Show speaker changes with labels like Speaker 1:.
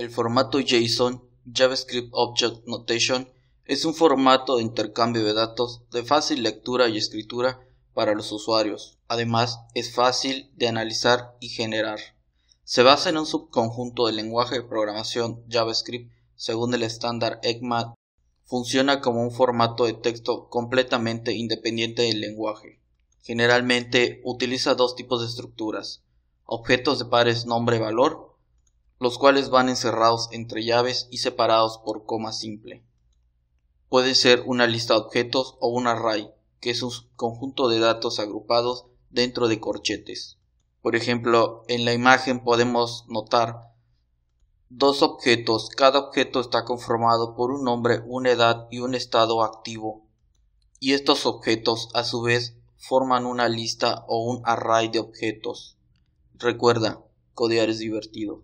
Speaker 1: El formato JSON, JavaScript Object Notation, es un formato de intercambio de datos de fácil lectura y escritura para los usuarios. Además, es fácil de analizar y generar. Se basa en un subconjunto del lenguaje de programación JavaScript según el estándar ECMAT. Funciona como un formato de texto completamente independiente del lenguaje. Generalmente utiliza dos tipos de estructuras, objetos de pares nombre-valor los cuales van encerrados entre llaves y separados por coma simple. Puede ser una lista de objetos o un array, que es un conjunto de datos agrupados dentro de corchetes. Por ejemplo, en la imagen podemos notar dos objetos. Cada objeto está conformado por un nombre, una edad y un estado activo. Y estos objetos a su vez forman una lista o un array de objetos. Recuerda, codear es divertido.